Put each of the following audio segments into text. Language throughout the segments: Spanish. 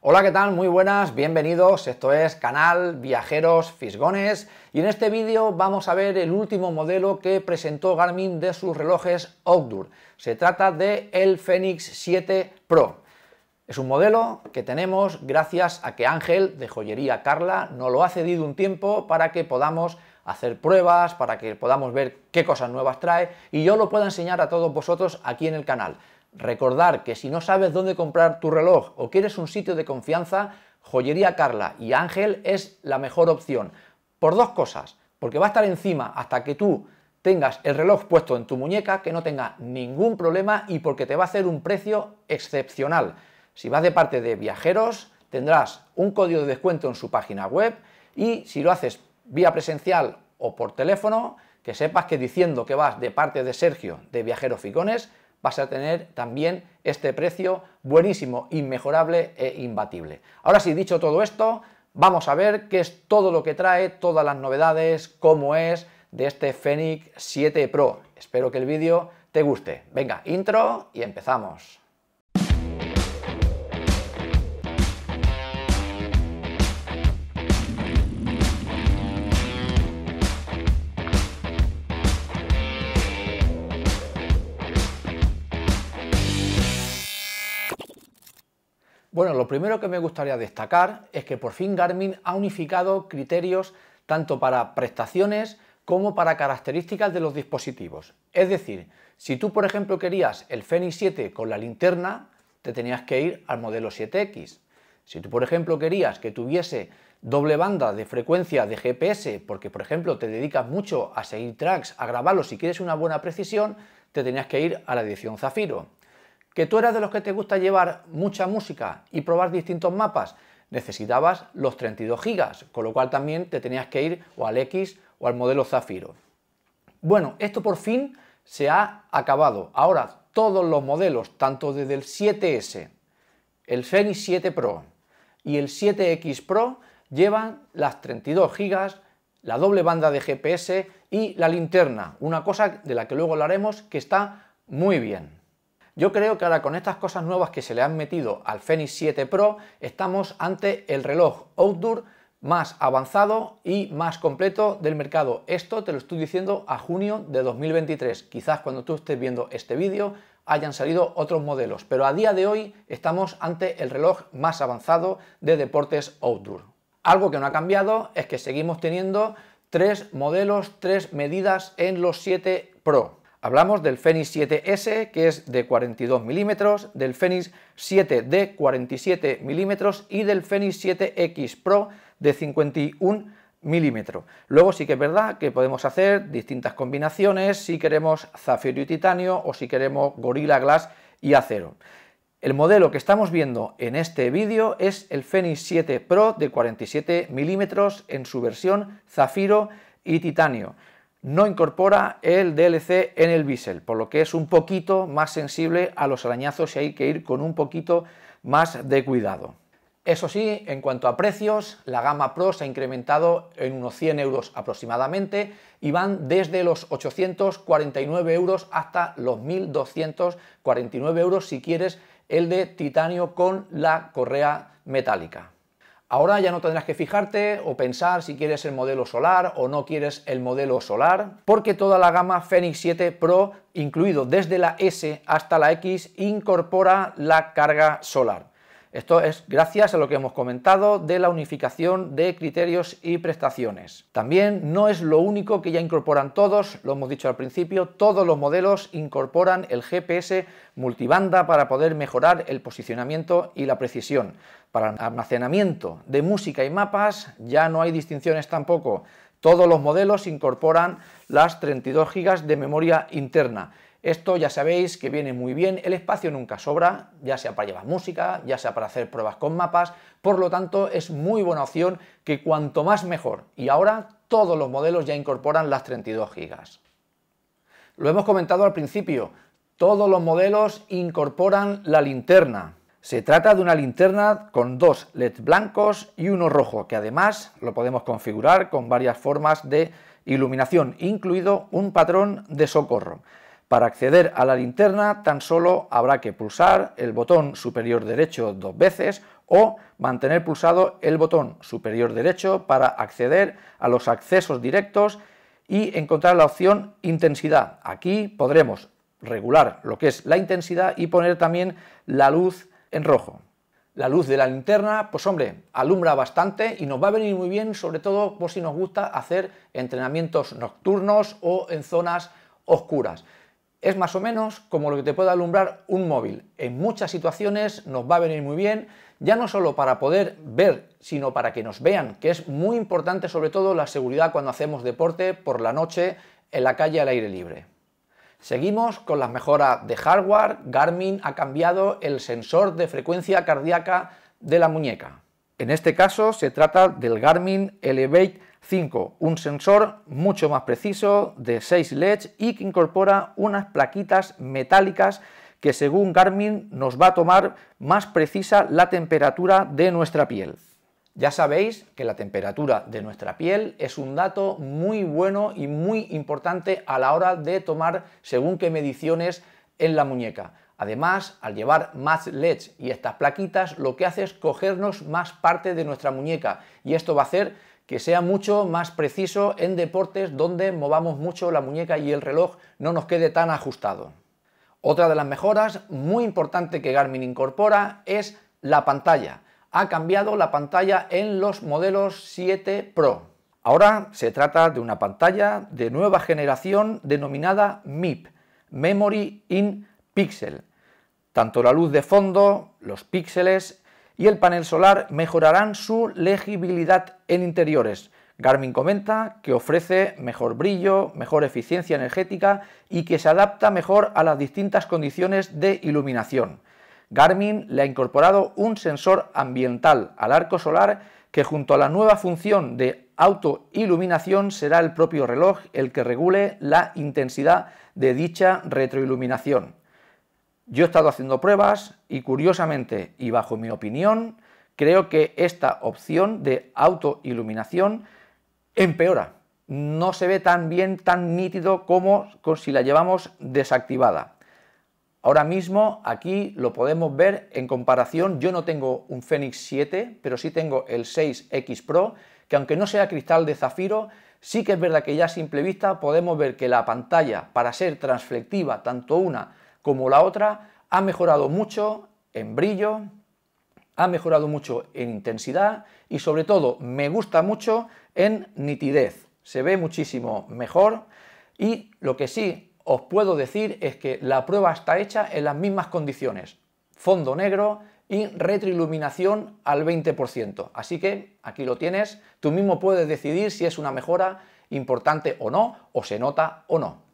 Hola, ¿qué tal? Muy buenas, bienvenidos. Esto es Canal Viajeros Fisgones y en este vídeo vamos a ver el último modelo que presentó Garmin de sus relojes Outdoor. Se trata de el Fenix 7 Pro. Es un modelo que tenemos gracias a que Ángel de Joyería Carla nos lo ha cedido un tiempo para que podamos hacer pruebas, para que podamos ver qué cosas nuevas trae y yo lo pueda enseñar a todos vosotros aquí en el canal. Recordar que si no sabes dónde comprar tu reloj o quieres un sitio de confianza, Joyería Carla y Ángel es la mejor opción. Por dos cosas, porque va a estar encima hasta que tú tengas el reloj puesto en tu muñeca, que no tenga ningún problema y porque te va a hacer un precio excepcional. Si vas de parte de viajeros, tendrás un código de descuento en su página web y si lo haces vía presencial o por teléfono, que sepas que diciendo que vas de parte de Sergio de Viajeros Ficones, vas a tener también este precio buenísimo, inmejorable e imbatible. Ahora sí, dicho todo esto, vamos a ver qué es todo lo que trae, todas las novedades, cómo es de este Fenix 7 Pro. Espero que el vídeo te guste. Venga, intro y empezamos. Bueno, lo primero que me gustaría destacar es que por fin Garmin ha unificado criterios tanto para prestaciones como para características de los dispositivos. Es decir, si tú por ejemplo querías el Fenix 7 con la linterna, te tenías que ir al modelo 7X. Si tú por ejemplo querías que tuviese doble banda de frecuencia de GPS, porque por ejemplo te dedicas mucho a seguir tracks, a grabarlos si quieres una buena precisión, te tenías que ir a la edición Zafiro que tú eras de los que te gusta llevar mucha música y probar distintos mapas, necesitabas los 32 gigas, con lo cual también te tenías que ir o al X o al modelo Zafiro. Bueno, esto por fin se ha acabado. Ahora todos los modelos, tanto desde el 7S, el Fenix 7 Pro y el 7X Pro, llevan las 32 gigas, la doble banda de GPS y la linterna, una cosa de la que luego hablaremos que está muy bien. Yo creo que ahora con estas cosas nuevas que se le han metido al Fenix 7 Pro, estamos ante el reloj outdoor más avanzado y más completo del mercado. Esto te lo estoy diciendo a junio de 2023. Quizás cuando tú estés viendo este vídeo hayan salido otros modelos, pero a día de hoy estamos ante el reloj más avanzado de deportes outdoor. Algo que no ha cambiado es que seguimos teniendo tres modelos, tres medidas en los 7 Pro. Hablamos del Fenix 7S, que es de 42 milímetros, del Fenix 7 de 47 milímetros y del Fenix 7X Pro de 51 milímetros. Luego sí que es verdad que podemos hacer distintas combinaciones si queremos zafiro y titanio o si queremos gorila, Glass y acero. El modelo que estamos viendo en este vídeo es el Fenix 7 Pro de 47 milímetros en su versión zafiro y titanio no incorpora el DLC en el bisel, por lo que es un poquito más sensible a los arañazos y hay que ir con un poquito más de cuidado. Eso sí, en cuanto a precios, la gama Pro se ha incrementado en unos 100 euros aproximadamente y van desde los 849 euros hasta los 1249 euros si quieres el de titanio con la correa metálica. Ahora ya no tendrás que fijarte o pensar si quieres el modelo solar o no quieres el modelo solar, porque toda la gama Fenix 7 Pro, incluido desde la S hasta la X, incorpora la carga solar. Esto es gracias a lo que hemos comentado de la unificación de criterios y prestaciones. También no es lo único que ya incorporan todos, lo hemos dicho al principio, todos los modelos incorporan el GPS multibanda para poder mejorar el posicionamiento y la precisión. Para almacenamiento de música y mapas ya no hay distinciones tampoco. Todos los modelos incorporan las 32 GB de memoria interna esto ya sabéis que viene muy bien, el espacio nunca sobra, ya sea para llevar música, ya sea para hacer pruebas con mapas, por lo tanto es muy buena opción que cuanto más mejor. Y ahora todos los modelos ya incorporan las 32 GB. Lo hemos comentado al principio, todos los modelos incorporan la linterna. Se trata de una linterna con dos LEDs blancos y uno rojo, que además lo podemos configurar con varias formas de iluminación, incluido un patrón de socorro. Para acceder a la linterna tan solo habrá que pulsar el botón superior derecho dos veces o mantener pulsado el botón superior derecho para acceder a los accesos directos y encontrar la opción intensidad. Aquí podremos regular lo que es la intensidad y poner también la luz en rojo. La luz de la linterna, pues hombre, alumbra bastante y nos va a venir muy bien, sobre todo por si nos gusta hacer entrenamientos nocturnos o en zonas oscuras es más o menos como lo que te puede alumbrar un móvil. En muchas situaciones nos va a venir muy bien, ya no solo para poder ver, sino para que nos vean, que es muy importante sobre todo la seguridad cuando hacemos deporte por la noche, en la calle al aire libre. Seguimos con las mejoras de hardware. Garmin ha cambiado el sensor de frecuencia cardíaca de la muñeca. En este caso se trata del Garmin Elevate 5. Un sensor mucho más preciso de 6 LEDs y que incorpora unas plaquitas metálicas que según Garmin nos va a tomar más precisa la temperatura de nuestra piel. Ya sabéis que la temperatura de nuestra piel es un dato muy bueno y muy importante a la hora de tomar según qué mediciones en la muñeca. Además, al llevar más LEDs y estas plaquitas, lo que hace es cogernos más parte de nuestra muñeca y esto va a hacer que sea mucho más preciso en deportes donde movamos mucho la muñeca y el reloj no nos quede tan ajustado. Otra de las mejoras muy importante que Garmin incorpora es la pantalla. Ha cambiado la pantalla en los modelos 7 Pro. Ahora se trata de una pantalla de nueva generación denominada MIP, Memory in Pixel. Tanto la luz de fondo, los píxeles y el panel solar mejorarán su legibilidad en interiores. Garmin comenta que ofrece mejor brillo, mejor eficiencia energética y que se adapta mejor a las distintas condiciones de iluminación. Garmin le ha incorporado un sensor ambiental al arco solar que junto a la nueva función de autoiluminación será el propio reloj el que regule la intensidad de dicha retroiluminación. Yo he estado haciendo pruebas y curiosamente y bajo mi opinión, creo que esta opción de autoiluminación empeora. No se ve tan bien, tan nítido como si la llevamos desactivada. Ahora mismo aquí lo podemos ver en comparación, yo no tengo un Fenix 7, pero sí tengo el 6X Pro, que aunque no sea cristal de zafiro, sí que es verdad que ya a simple vista podemos ver que la pantalla, para ser transflectiva, tanto una como la otra, ha mejorado mucho en brillo, ha mejorado mucho en intensidad y sobre todo me gusta mucho en nitidez. Se ve muchísimo mejor y lo que sí os puedo decir es que la prueba está hecha en las mismas condiciones. Fondo negro y retroiluminación al 20%. Así que aquí lo tienes, tú mismo puedes decidir si es una mejora importante o no, o se nota o no.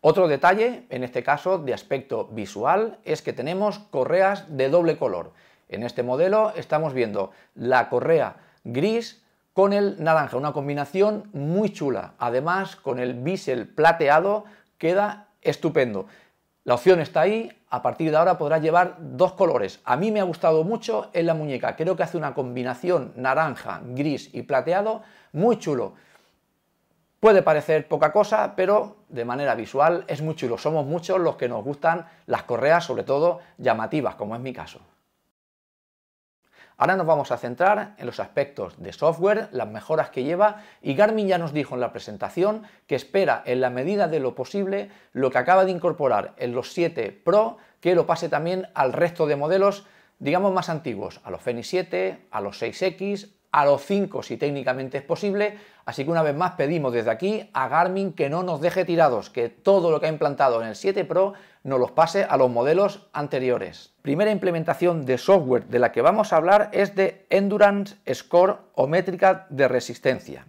Otro detalle, en este caso de aspecto visual, es que tenemos correas de doble color. En este modelo estamos viendo la correa gris con el naranja, una combinación muy chula. Además, con el bisel plateado queda estupendo. La opción está ahí, a partir de ahora podrás llevar dos colores. A mí me ha gustado mucho en la muñeca, creo que hace una combinación naranja, gris y plateado muy chulo. Puede parecer poca cosa, pero de manera visual es mucho y lo Somos muchos los que nos gustan las correas, sobre todo llamativas, como es mi caso. Ahora nos vamos a centrar en los aspectos de software, las mejoras que lleva y Garmin ya nos dijo en la presentación que espera en la medida de lo posible lo que acaba de incorporar en los 7 Pro que lo pase también al resto de modelos digamos más antiguos, a los Fenix 7, a los 6X, a los 5 si técnicamente es posible. Así que una vez más pedimos desde aquí a Garmin que no nos deje tirados, que todo lo que ha implantado en el 7 Pro nos los pase a los modelos anteriores. Primera implementación de software de la que vamos a hablar es de Endurance Score o métrica de resistencia.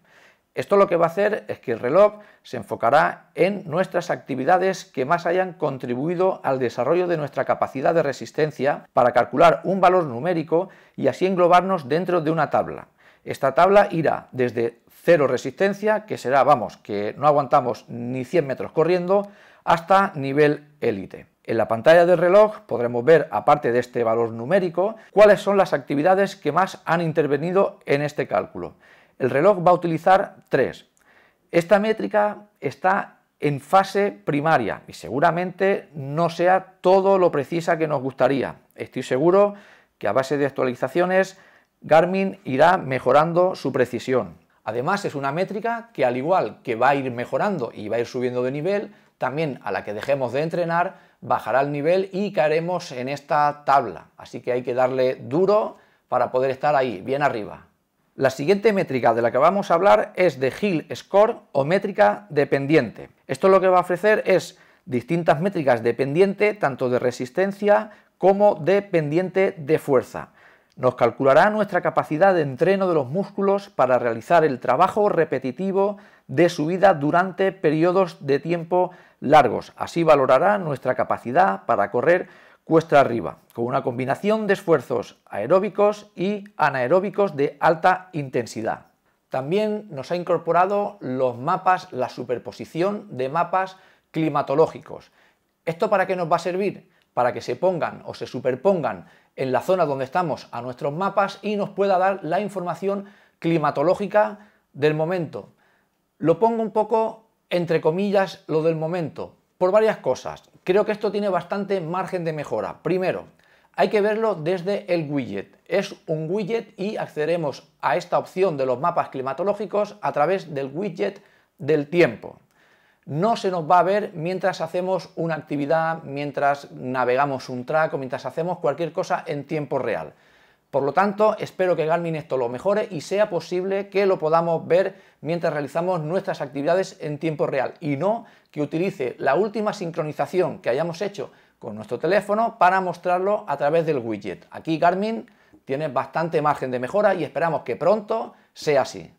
Esto lo que va a hacer es que el reloj se enfocará en nuestras actividades que más hayan contribuido al desarrollo de nuestra capacidad de resistencia para calcular un valor numérico y así englobarnos dentro de una tabla. Esta tabla irá desde cero resistencia, que será, vamos, que no aguantamos ni 100 metros corriendo, hasta nivel élite. En la pantalla del reloj podremos ver, aparte de este valor numérico, cuáles son las actividades que más han intervenido en este cálculo. El reloj va a utilizar 3. Esta métrica está en fase primaria y seguramente no sea todo lo precisa que nos gustaría. Estoy seguro que a base de actualizaciones Garmin irá mejorando su precisión. Además es una métrica que al igual que va a ir mejorando y va a ir subiendo de nivel, también a la que dejemos de entrenar bajará el nivel y caeremos en esta tabla. Así que hay que darle duro para poder estar ahí, bien arriba. La siguiente métrica de la que vamos a hablar es de Hill Score o métrica dependiente. Esto lo que va a ofrecer es distintas métricas dependiente tanto de resistencia como de pendiente de fuerza. Nos calculará nuestra capacidad de entreno de los músculos para realizar el trabajo repetitivo de subida durante periodos de tiempo largos. Así valorará nuestra capacidad para correr cuesta arriba, con una combinación de esfuerzos aeróbicos y anaeróbicos de alta intensidad. También nos ha incorporado los mapas, la superposición de mapas climatológicos. ¿Esto para qué nos va a servir? Para que se pongan o se superpongan en la zona donde estamos a nuestros mapas y nos pueda dar la información climatológica del momento. Lo pongo un poco entre comillas lo del momento, por varias cosas. Creo que esto tiene bastante margen de mejora. Primero, hay que verlo desde el widget. Es un widget y accederemos a esta opción de los mapas climatológicos a través del widget del tiempo. No se nos va a ver mientras hacemos una actividad, mientras navegamos un track o mientras hacemos cualquier cosa en tiempo real. Por lo tanto, espero que Garmin esto lo mejore y sea posible que lo podamos ver mientras realizamos nuestras actividades en tiempo real y no que utilice la última sincronización que hayamos hecho con nuestro teléfono para mostrarlo a través del widget. Aquí Garmin tiene bastante margen de mejora y esperamos que pronto sea así.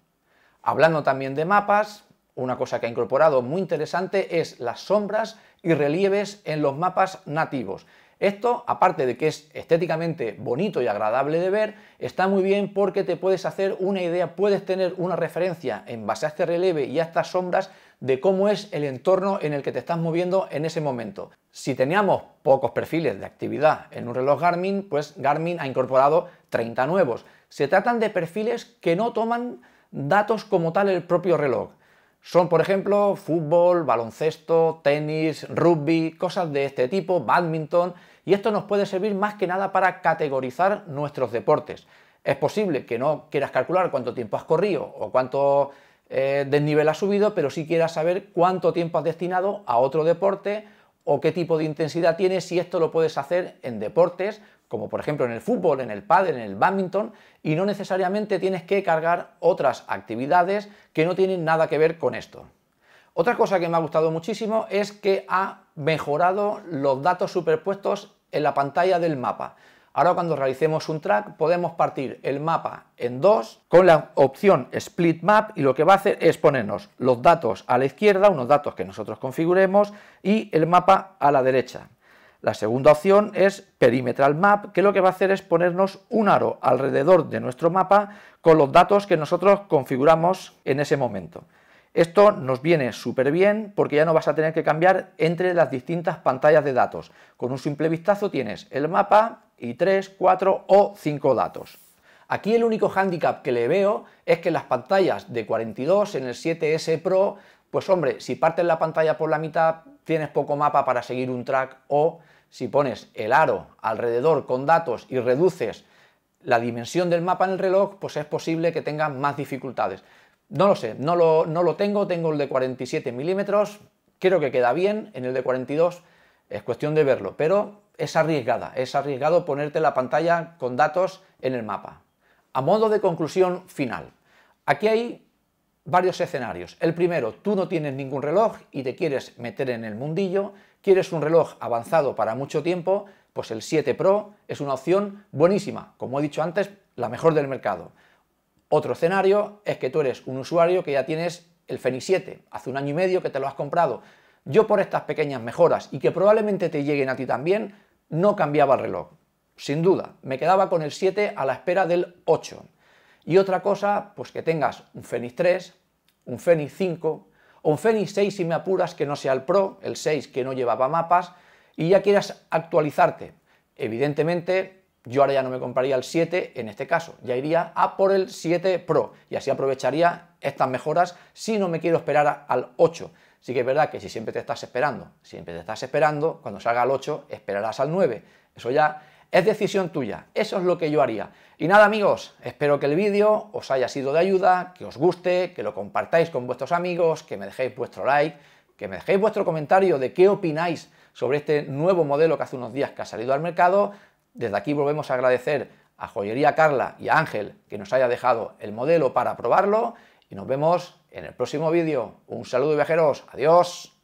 Hablando también de mapas, una cosa que ha incorporado muy interesante es las sombras y relieves en los mapas nativos. Esto, aparte de que es estéticamente bonito y agradable de ver, está muy bien porque te puedes hacer una idea, puedes tener una referencia en base a este relieve y a estas sombras de cómo es el entorno en el que te estás moviendo en ese momento. Si teníamos pocos perfiles de actividad en un reloj Garmin, pues Garmin ha incorporado 30 nuevos. Se tratan de perfiles que no toman datos como tal el propio reloj. Son, por ejemplo, fútbol, baloncesto, tenis, rugby, cosas de este tipo, badminton, y esto nos puede servir más que nada para categorizar nuestros deportes. Es posible que no quieras calcular cuánto tiempo has corrido o cuánto eh, desnivel has subido, pero sí quieras saber cuánto tiempo has destinado a otro deporte o qué tipo de intensidad tienes si esto lo puedes hacer en deportes como por ejemplo en el fútbol, en el pádel, en el badminton, y no necesariamente tienes que cargar otras actividades que no tienen nada que ver con esto. Otra cosa que me ha gustado muchísimo es que ha mejorado los datos superpuestos en la pantalla del mapa. Ahora cuando realicemos un track podemos partir el mapa en dos con la opción Split Map y lo que va a hacer es ponernos los datos a la izquierda, unos datos que nosotros configuremos, y el mapa a la derecha. La segunda opción es Perimetral Map, que lo que va a hacer es ponernos un aro alrededor de nuestro mapa con los datos que nosotros configuramos en ese momento. Esto nos viene súper bien porque ya no vas a tener que cambiar entre las distintas pantallas de datos. Con un simple vistazo tienes el mapa y 3, 4 o 5 datos. Aquí el único hándicap que le veo es que las pantallas de 42 en el 7S Pro, pues hombre, si partes la pantalla por la mitad tienes poco mapa para seguir un track o si pones el aro alrededor con datos y reduces la dimensión del mapa en el reloj, pues es posible que tengas más dificultades. No lo sé, no lo, no lo tengo, tengo el de 47 milímetros, creo que queda bien, en el de 42 es cuestión de verlo, pero es arriesgada, es arriesgado ponerte la pantalla con datos en el mapa. A modo de conclusión final, aquí hay varios escenarios. El primero, tú no tienes ningún reloj y te quieres meter en el mundillo, quieres un reloj avanzado para mucho tiempo, pues el 7 Pro es una opción buenísima, como he dicho antes, la mejor del mercado. Otro escenario es que tú eres un usuario que ya tienes el Fenix 7, hace un año y medio que te lo has comprado. Yo por estas pequeñas mejoras y que probablemente te lleguen a ti también, no cambiaba el reloj. Sin duda, me quedaba con el 7 a la espera del 8. Y otra cosa, pues que tengas un Fenix 3, un Fenix 5, o un Fenix 6 si me apuras que no sea el Pro, el 6 que no llevaba mapas, y ya quieras actualizarte. Evidentemente, yo ahora ya no me compraría el 7 en este caso, ya iría a por el 7 Pro, y así aprovecharía estas mejoras si no me quiero esperar al 8. Sí que es verdad que si siempre te estás esperando, siempre te estás esperando, cuando salga el 8 esperarás al 9. Eso ya es decisión tuya, eso es lo que yo haría. Y nada amigos, espero que el vídeo os haya sido de ayuda, que os guste, que lo compartáis con vuestros amigos, que me dejéis vuestro like, que me dejéis vuestro comentario de qué opináis sobre este nuevo modelo que hace unos días que ha salido al mercado. Desde aquí volvemos a agradecer a Joyería Carla y a Ángel que nos haya dejado el modelo para probarlo y nos vemos en el próximo vídeo. Un saludo viajeros, adiós.